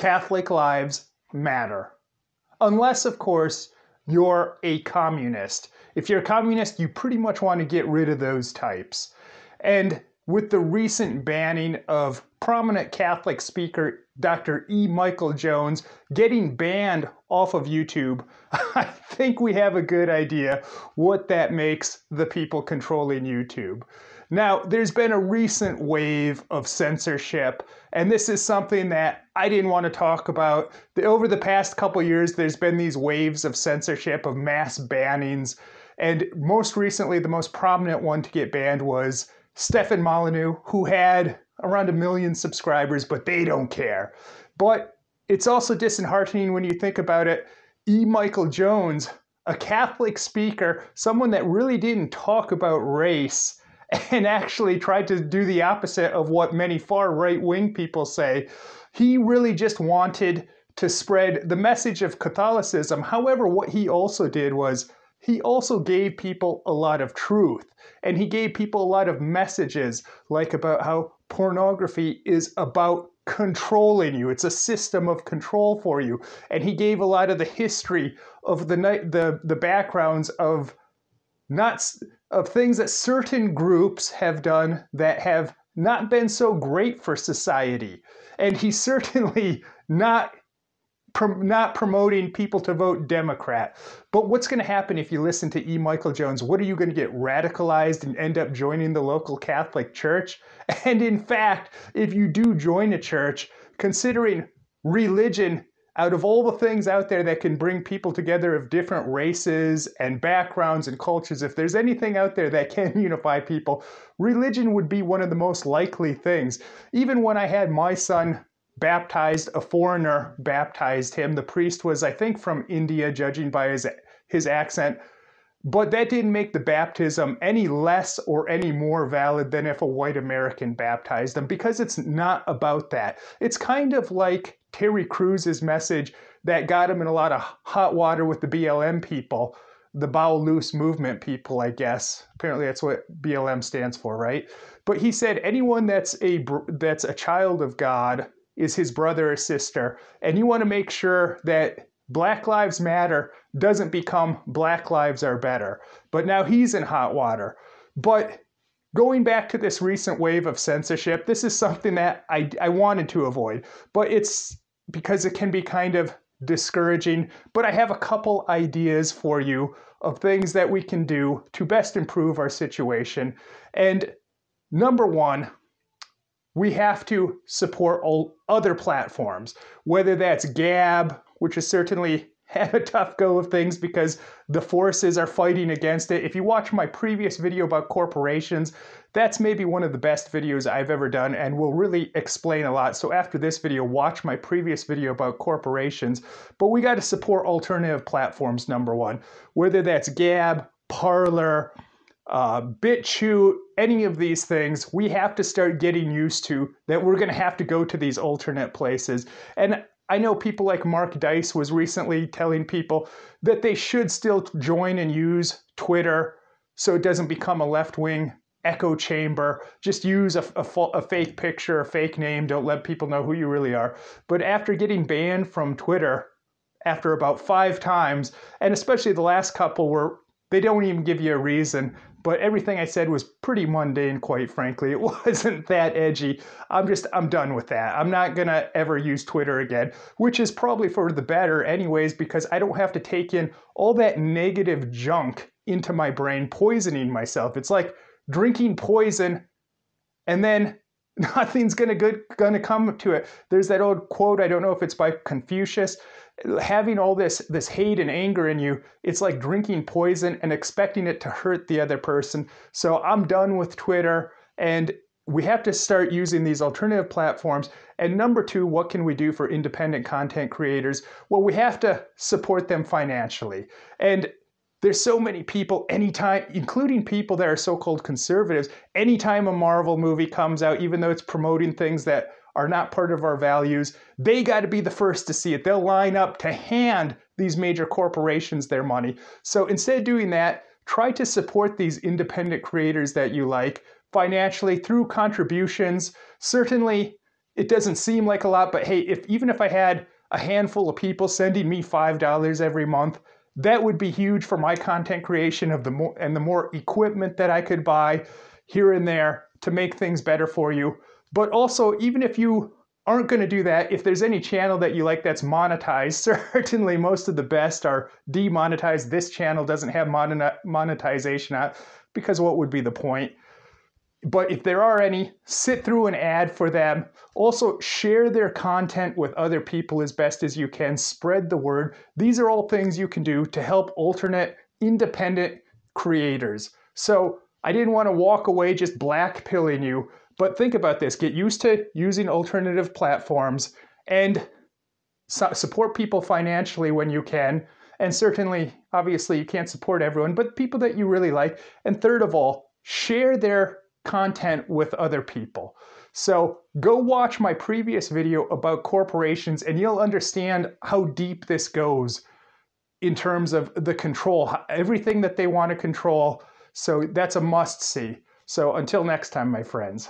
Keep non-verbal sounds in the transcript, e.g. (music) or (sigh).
Catholic lives matter. Unless, of course, you're a communist. If you're a communist, you pretty much want to get rid of those types. And with the recent banning of prominent Catholic speaker Dr. E. Michael Jones getting banned off of YouTube, (laughs) I think we have a good idea what that makes the people controlling YouTube. Now, there's been a recent wave of censorship, and this is something that I didn't want to talk about. Over the past couple years, there's been these waves of censorship, of mass bannings, and most recently, the most prominent one to get banned was Stefan Molyneux, who had around a million subscribers, but they don't care. But it's also disheartening when you think about it. E. Michael Jones, a Catholic speaker, someone that really didn't talk about race, (laughs) and actually tried to do the opposite of what many far right wing people say. He really just wanted to spread the message of Catholicism. However, what he also did was he also gave people a lot of truth and he gave people a lot of messages like about how pornography is about controlling you it's a system of control for you and he gave a lot of the history of the night the the backgrounds of not of things that certain groups have done that have not been so great for society and he (laughs) certainly not prom- not promoting people to vote Democrat. But what's going to happen if you listen to E. Michael Jones? What are you going to get radicalized and end up joining the local Catholic Church? (laughs) And in fact, if you do join a church, considering religion out of all the things out there that can bring people together of different races and backgrounds and cultures, if there's anything out there that (laughs) can unify people, religion would be one of the most likely things. Even when I had my son baptized a foreigner, baptized him. The priest was, I think, from India, judging by his, his accent. But that didn't make the baptism any less or any more valid than if a white American baptized them, because it's not about that. It's kind of like Terry Cruz's message that got him in a lot of hot water with the BLM people, the Bow Loose Movement people, I guess. Apparently, that's what BLM stands for, right? But he said anyone that's a that's a child of God is his brother or sister. And you want to make sure that Black Lives Matter doesn't become Black Lives Are Better. But now he's in hot water. But going back to this recent wave of censorship, this is something that I, I wanted to avoid, but it's because it can be kind of discouraging. But I have a couple ideas for you of things that we can do to best improve our situation. And number one, we have to support all other platforms, whether that's Gab, which is certainly (laughs) had a tough go of things because the forces are fighting against it. If you watch my previous video about corporations, that's maybe one of the best videos I've ever done and will really explain a lot. So after this video, watch my previous video about corporations. But we got to support alternative platforms, number one, whether that's Gab, Parlor, uh, BitChute, any of these things, we have to start getting used to that we're going to have to go to these alternate places. And I know people like Mark Dice was recently telling people that they should still join and use Twitter so it doesn't become a left wing echo chamber. Just use a, a, a, fake picture, a fake name. Don't let people know who you really are. But after getting banned from Twitter, after about five times, and especially the last couple were they don't even give you a reason, but everything I said was pretty mundane, quite frankly. (laughs) It wasn't that edgy. I'm just, I'm done with that. I'm not gonna ever use Twitter again, which is probably for the better, anyways, because I don't have to take in all that negative junk into my brain, poisoning myself. It's like drinking poison and then (laughs) nothing's gonna good gonna come to it. There's that old quote. I don't know if it's by Confucius. Having all this this hate and anger in you, it's like drinking poison and expecting it to hurt the other person. So I'm done with Twitter, and we have to start using these alternative platforms. And number two, what can we do for independent content creators? Well, we have to support them financially. And there's so many people, anytime, including people that are so called conservatives, anytime a Marvel movie comes out, even though it's promoting things that are not part of our values, they got to be the first to see it. They'll line up to hand these major corporations their money. So instead of doing that, try to support these independent creators that you like financially through contributions. Certainly, it doesn't seem like a lot, but hey, if even if I had a handful of people sending me $5 every month, that would be huge for my content creation of the more and the more equipment that I could buy here and there to make things better for you. But also, even if you aren't going to do that, if there's any channel that you like that's monetized, (laughs) certainly most of the best are demonetized. This channel doesn't have monetization because what would be the point? but if there are any, sit through an ad for them. Also, share their content with other people as best as you can. Spread the word. These are all things you can do to help alternate, independent creators. So, I didn't want to walk away just black pilling you, but think about this get used to using alternative platforms and support people financially when you can. And certainly, obviously, you can't support everyone, but people that you really like. And third of all, share their content with other people. So go watch my previous video about corporations and you'll understand how deep this goes in terms of the control, everything that they want to control. So that's a must see. So until next time, my friends.